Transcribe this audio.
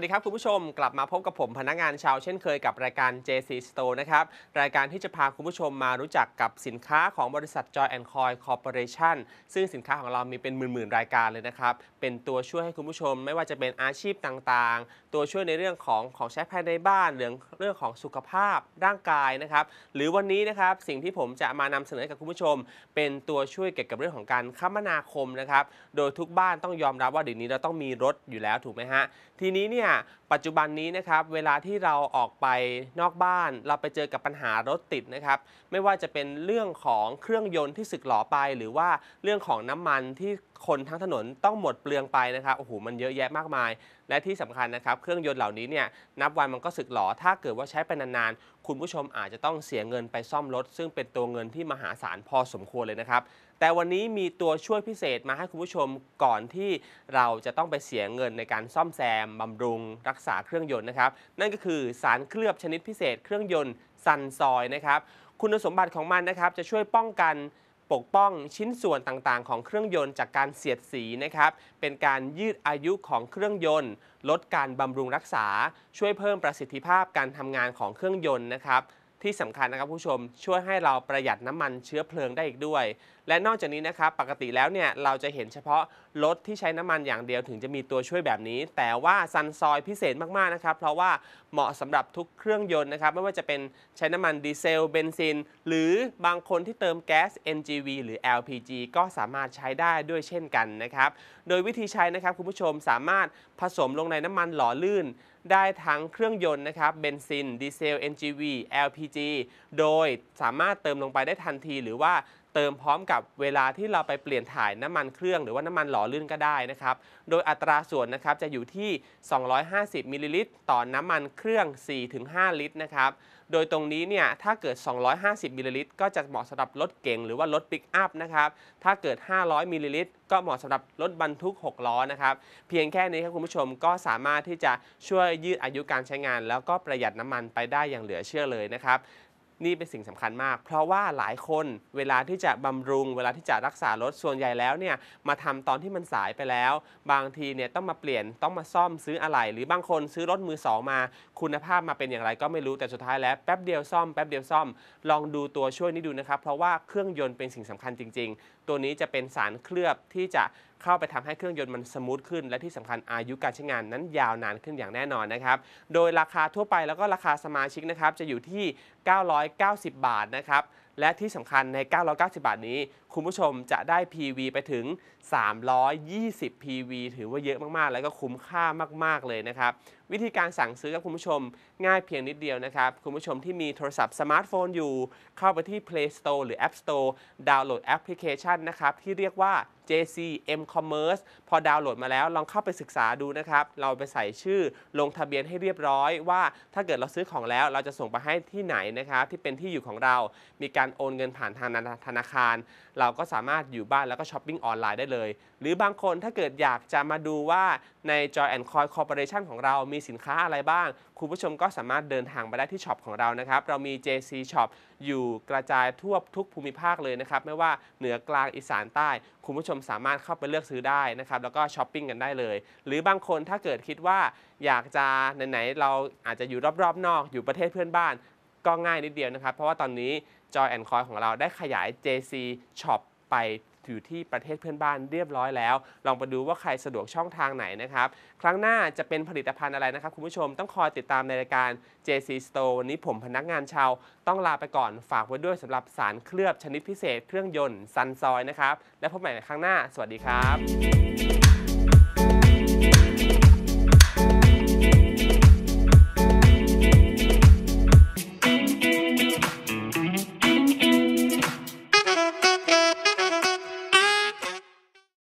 สดีครับคุณผู้ชมกลับมาพบกับผมพนักงานชาวเช่นเคยกับรายการ JC Store นะครับรายการที่จะพาคุณผู้ชมมารู้จักกับสินค้าของบริษัท Joy and Coy Corporation ซึ่งสินค้าของเรามีเป็นหมื่นๆ รายการเลยนะครับ เป็นตัวช่วยให้คุณผู้ชมไม่ว่าจะเป็นอาชีพต่างๆ ตัวช่วยในเรื่องของของใช้ภายในบ้านเรื่องเรื่องของสุขภาพร่างกายนะครับหรือวันนี้นะครับสิ่งที่ผมจะมานำเสนอกับคุณผู้ชม เป็นตัวช่วยเกี่ยวกับเรื่องของการคมนาคมนะครับโดยทุกบ้านต้องยอมรับว่าเดี๋ยวนี้เราต้องมีรถอยู่แล้วถูกไหมฮะทีนี้เนี่ย่ยปัจจุบันนี้นะครับเวลาที่เราออกไปนอกบ้านเราไปเจอกับปัญหารถติดนะครับ ไม่ว่าจะเป็นเรื่องของเครื่องยนต์ที่สึกหลอไป หรือว่าเรื่องของน้ำมันที่คนทั้งถนนต้องหมดเปลืองไปนะครับโอ้โหมันเยอะแยะมากมาย และที่สำคัญนะครับ เครื่องยนต์เหล่านี้เนี่ยนับวันมันก็สึกหลอ ถ้าเกิดว่าใช้ไปนานๆคุณผู้ชมอาจจะต้องเสียเงินไปซ่อมรถ ซึ่งเป็นตัวเงินที่มหาศาลพอสมควรเลยนะครับแต่วันนี้มีตัวช่วยพิเศษมาให้คุณผู้ชมก่อนที่เราจะต้องไปเสียเงินในการซ่อมแซมบำรุงรักษาเครื่องยนต์นะครับนั่นก็คือสารเคลือบชนิดพิเศษเครื่องยนต์ซันซอยนะครับ คุณสมบัติของมันนะครับจะช่วยป้องกัน ปกป้องชิ้นส่วนต่างๆ ของเครื่องยนต์ จากการเสียดสีนะครับ เป็นการยืดอายุของเครื่องยนต์ ลดการบำรุงรักษา ช่วยเพิ่มประสิทธิภาพการทำงานของเครื่องยนต์นะครับ ที่สำคัญนะครับผู้ชมช่วยให้เราประหยัดน้ำมันเชื้อเพลิงได้อีกด้วยและนอกจากนี้นะครับปกติแล้วเนี่ยเราจะเห็นเฉพาะ รถที่ใช้น้ำมันอย่างเดียวถึงจะมีตัวช่วยแบบนี้ แต่ว่าซันซอยพิเศษมากๆนะครับ เพราะว่าเหมาะสำหรับทุกเครื่องยนต์นะครับไม่ว่าจะเป็นใช้น้ำมันดีเซลเบนซิน หรือบางคนที่เติมแก๊ส NGV หรือ LPG ก็สามารถใช้ได้ด้วยเช่นกันนะครับ โดยวิธีใช้นะครับคุณผู้ชมสามารถผสมลงในน้ำมันหล่อลื่น ได้ทั้งเครื่องยนต์นะครับเบนซินดีเซล NGV LPG โดยสามารถเติมลงไปได้ทันทีหรือว่าเติมพร้อมกับเวลาที่เราไปเปลี่ยนถ่ายน้ำมันเครื่องหรือว่าน้ำมันหล่อลื่นก็ได้นะครับ โดยอัตราส่วนนะครับจะอยู่ที่ 250มิลลิลิตรต่อน้ำมันเครื่อง 4-5 ลิตรนะครับ โดยตรงนี้เนี่ยถ้าเกิด 250มิลลิลิตรก็จะเหมาะสำหรับรถเก่งหรือว่ารถปิกอัพนะครับ ถ้าเกิด 500มิลลิลิตรก็เหมาะสำหรับรถบรรทุก6ล้อนะครับ เพียงแค่นี้ครับคุณผู้ชมก็สามารถที่จะช่วยยืดอายุการใช้งาน แล้วก็ประหยัดน้ำมันไปได้อย่างเหลือเชื่อเลยนะครับนี่เป็นสิ่งสำคัญมาก เพราะว่าหลายคนเวลาที่จะบำรุง เวลาที่จะรักษารถส่วนใหญ่แล้วเนี่ยมาทำตอนที่มันสายไปแล้ว บางทีเนี่ยต้องมาเปลี่ยนต้องมาซ่อมซื้ออะไร หรือบางคนซื้อรถมือสองมา คุณภาพมาเป็นอย่างไรก็ไม่รู้แต่สุดท้ายแล้วแป๊บเดียวซ่อม แป๊บเดียวซ่อม ลองดูตัวช่วยนี้ดูนะครับเพราะว่าเครื่องยนต์เป็นสิ่งสำคัญจริง ๆ ตัวนี้จะเป็นสารเคลือบที่จะเข้าไปทำให้เครื่องยนต์มันสมูทขึ้น และที่สำคัญอายุการใช้งานนั้นยาวนานขึ้นอย่างแน่นอนนะครับ โดยราคาทั่วไปแล้วก็ราคาสมาชิกนะครับ จะอยู่ที่ 990 บาทนะครับและที่สำคัญใน 990 บาทนี้ คุณผู้ชมจะได้ PV ไปถึง 320 PV ถือว่าเยอะมากๆ แล้วก็คุ้มค่ามากๆ เลยนะครับ วิธีการสั่งซื้อกับคุณผู้ชมง่ายเพียงนิดเดียวนะครับ คุณผู้ชมที่มีโทรศัพท์สมาร์ทโฟนอยู่ เข้าไปที่ Play Store หรือ App Store ดาวน์โหลดแอปพลิเคชันนะครับ ที่เรียกว่า JCM Commerce พอดาวน์โหลดมาแล้วลองเข้าไปศึกษาดูนะครับ เราไปใส่ชื่อลงทะเบียนให้เรียบร้อย ว่าถ้าเกิดเราซื้อของแล้วเราจะส่งไปให้ที่ไหนนะครับที่เป็นที่อยู่ของเรา มีการโอนเงินผ่านทางธนาคาร เราก็สามารถอยู่บ้านแล้วก็ช้อปปิ้งออนไลน์ได้เลย หรือบางคนถ้าเกิดอยากจะมาดูว่าใน Joy and Coy Corporation ของเรามีสินค้าอะไรบ้าง คุณผู้ชมก็สามารถเดินทางไปได้ที่ช็อปของเรานะครับ เรามี JC Shop อยู่กระจายทั่วทุกภูมิภาคเลยนะครับ ไม่ว่าเหนือกลางอีสานใต้ คุณผู้ชมสามารถเข้าไปเลือกซื้อได้นะครับ แล้วก็ช้อปปิ้งกันได้เลย หรือบางคนถ้าเกิดคิดว่า อยากจะไหนๆเราอาจจะอยู่รอบๆ นอก อยู่ประเทศเพื่อนบ้านก็ง่ายนิดเดียวนะครับ เพราะว่าตอนนี้ Joy and Coy ของเราได้ขยาย JC Shop ไปอยู่ที่ประเทศเพื่อนบ้านเรียบร้อยแล้ว ลองไปดูว่าใครสะดวกช่องทางไหนนะครับ ครั้งหน้าจะเป็นผลิตภัณฑ์อะไรนะครับคุณผู้ชมต้องคอยติดตามในรายการ JC Store วันนี้ผมพนักงานชาวต้องลาไปก่อนฝากไว้ด้วยสำหรับสารเคลือบชนิดพิเศษ เครื่องยนต์ซันซอยนะครับและพบใหม่ในครั้งหน้าสวัสดีครับ